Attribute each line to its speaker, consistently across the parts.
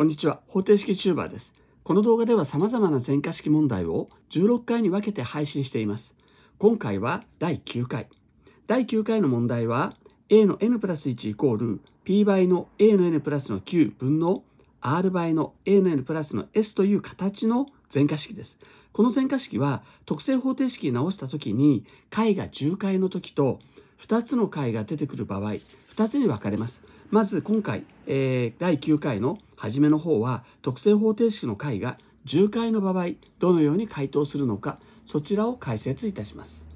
Speaker 1: こんにちは方程式チューバーですこの動画では様々な全化式問題を16回に分けて配信しています今回は第9回第9回の問題は a の n プラス1イコール p 倍の a の n プラスの9分の r 倍の a の n プラスの s という形の全化式です。この全化式は特性方程式に直した時に解が10回の時と2つの解が出てくる場合2つに分かれます。まず今回、えー、第9回の初めの方は特性方程式の解が10回の場合どのように回答するのかそちらを解説いたします。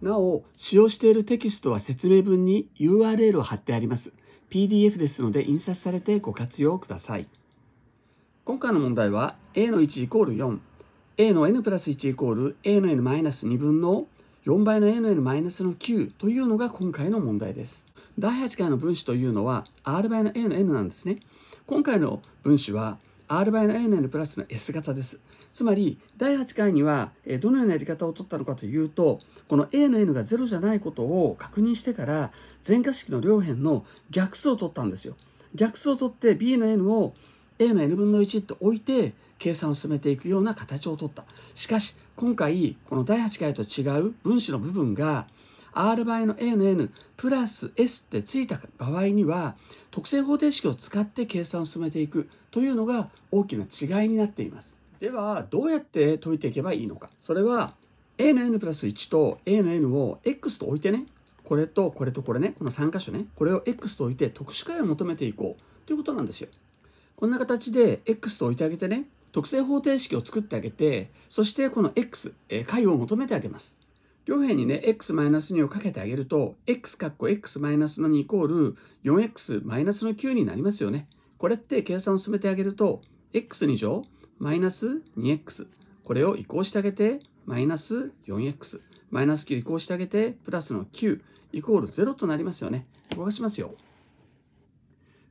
Speaker 1: なお、使用しているテキストは説明文に URL を貼ってあります。PDF ですので印刷されてご活用ください。今回の問題は A の1イコール4、A の n プラス1イコール A の n マイナス2分の4倍の A の n マイナスの9というのが今回の問題です。第8回の分子というのは R 倍の A の N なんですね。今回の分子は R 倍の A の N プラスの S 型です。つまり第8回にはどのようなやり方を取ったのかというとこの A の N が0じゃないことを確認してから全化式の両辺の逆数を取ったんですよ。逆数を取って B の N を A の N 分の1と置いて計算を進めていくような形を取った。しかし今回この第8回と違う分子の部分が R 倍の A の N プラス S ってついた場合には特性方程式を使って計算を進めていくというのが大きな違いになっています。ではどうやって解いていけばいいのか。それは A の N プラス1と A の N を X と置いてねこれとこれとこれねこの3箇所ねこれを X と置いて特殊解を求めていこうということなんですよ。こんな形で X と置いてあげてね特性方程式を作ってあげてそしてこの X 解を求めてあげます。両辺にね、x-2 をかけてあげると、x かっこ x-2 イコール 4x 9になりますよね。これって計算を進めてあげると、x2 乗マイナス 2x。これを移行してあげて、マイナス 4x。マイナス9移行してあげて、プラスの9イコール0となりますよね。動かしますよ。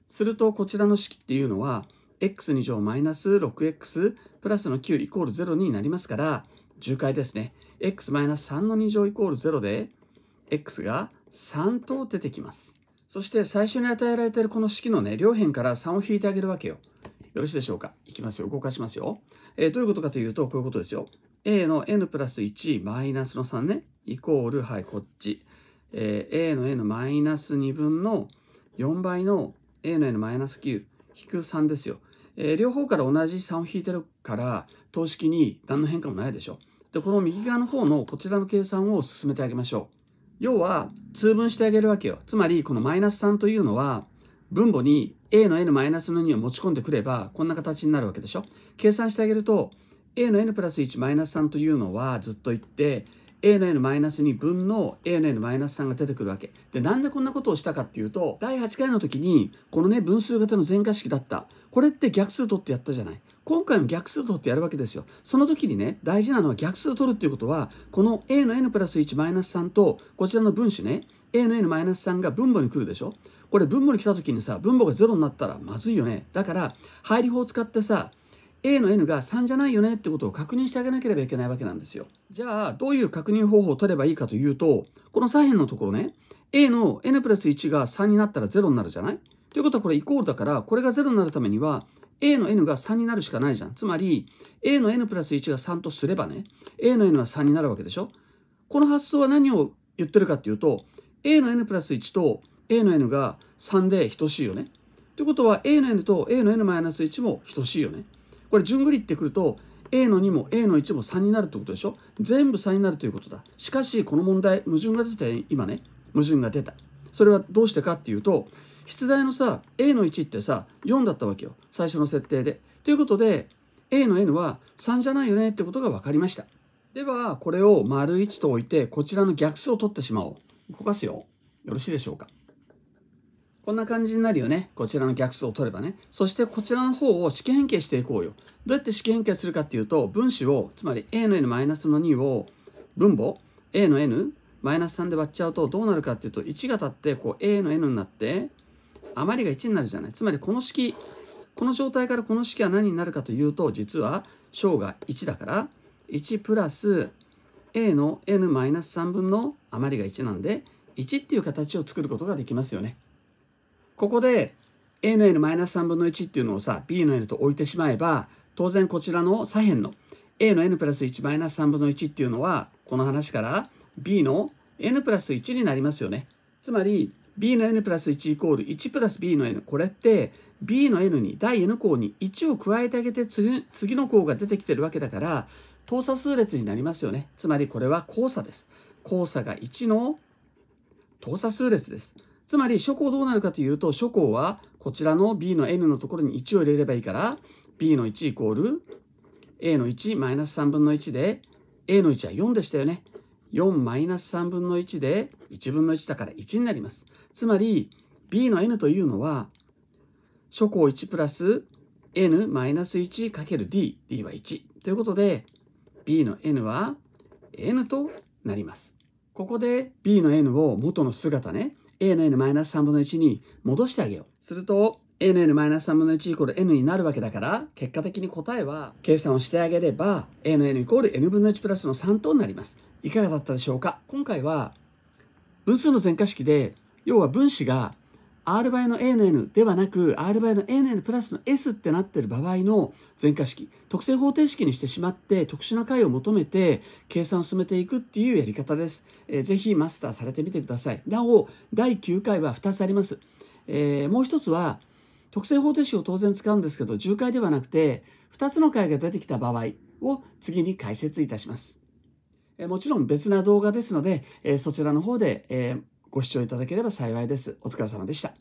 Speaker 1: すると、こちらの式っていうのは、x2 乗マイナス 6x プラスの9イコール0になりますから、10ですね。x マイナス3の2乗イコール0で、x が3と出てきます。そして最初に与えられているこの式のね、両辺から3を引いてあげるわけよ。よろしいでしょうか。いきますよ。動かしますよ。えー、どういうことかというと、こういうことですよ。a の n プラス1マイナスの3ね、イコール、はい、こっち。えー、a の n マイナス2分の4倍の a の n マイナス9引く3ですよ。えー、両方から同じ3を引いてるから等式に何の変化もないでしょでこの右側の方のこちらの計算を進めてあげましょう要は通分してあげるわけよつまりこのマイナス3というのは分母に a の n マイナスの2を持ち込んでくればこんな形になるわけでしょ計算してあげると a の n プラス1マイナス3というのはずっと言って a n a のマイナス2分の a n a のマイナス3が出てくるわけ。で、なんでこんなことをしたかっていうと、第8回の時に、このね、分数型の全化式だった。これって逆数取ってやったじゃない。今回も逆数取ってやるわけですよ。その時にね、大事なのは逆数取るっていうことは、この a の n プラス1マイナス3と、こちらの分子ね、a の n マイナス3が分母に来るでしょこれ分母に来た時にさ、分母が0になったらまずいよね。だから、配理法を使ってさ、A の n が3じゃないよねってことを確認してあげなければいけないわけなんですよ。じゃあ、どういう確認方法を取ればいいかというと、この左辺のところね、A の n プラス1が3になったら0になるじゃないということはこれイコールだから、これが0になるためには、A の n が3になるしかないじゃん。つまり、A の n プラス1が3とすればね、A の n は3になるわけでしょこの発想は何を言ってるかっていうと、A の n プラス1と A の n が3で等しいよね。ということは、A の n と A の n マイナス1も等しいよね。これ順繰りってくると A の2も A の1も3になるってことでしょ全部3になるということだしかしこの問題矛盾が出て今ね矛盾が出たそれはどうしてかっていうと出題のさ A の1ってさ4だったわけよ最初の設定でということで A の N は3じゃないよねってことが分かりましたではこれを丸1と置いてこちらの逆数を取ってしまおう動かすよよろしいでしょうかこんな感じになるよね。こちらの逆数を取ればね。そしてこちらの方を式変形していこうよ。どうやって式変形するかっていうと、分子を、つまり a の n マイナスの2を分母、a の n マイナス3で割っちゃうとどうなるかっていうと、1がたってこう a の n になって、余りが1になるじゃない。つまりこの式、この状態からこの式は何になるかというと、実は小が1だから、1プラス a の n マイナス3分の余りが1なんで、1っていう形を作ることができますよね。ここで a の n-3 分の1っていうのをさ b の n と置いてしまえば当然こちらの左辺の a の n プラス1マイナス3分の1っていうのはこの話から b の n プラス1になりますよね。つまり b の n プラス1イコール1プラス b の n これって b の n に第 n 項に1を加えてあげて次次の項が出てきてるわけだから等差数列になりますよね。つまりこれは交差です。交差が1の等差数列です。つまり諸項どうなるかというと諸項はこちらの b の n のところに1を入れればいいから b の1イコール a の1マイナス3分の1で a の1は4でしたよね。4マイナス3分の1で1分の1だから1になります。つまり b の n というのは諸項1プラス n マイナス1る d d は1ということで b の n は n となります。ここで b の n を元の姿ね a の n マイナス3分の1に戻してあげよう。すると、a の n マイナス3分の1イコール n になるわけだから、結果的に答えは、計算をしてあげれば、a の n イコール n 分の1プラスの3となります。いかがだったでしょうか今回は、分数の全化式で、要は分子が R 倍の A の N ではなく R 倍の A の N プラスの S ってなってる場合の全化式特性方程式にしてしまって特殊な解を求めて計算を進めていくっていうやり方です、えー、ぜひマスターされてみてくださいなお第9回は2つあります、えー、もう1つは特性方程式を当然使うんですけど10回ではなくて2つの解が出てきた場合を次に解説いたしますもちろん別な動画ですので、えー、そちらの方で、えー、ご視聴いただければ幸いです。お疲れ様でした。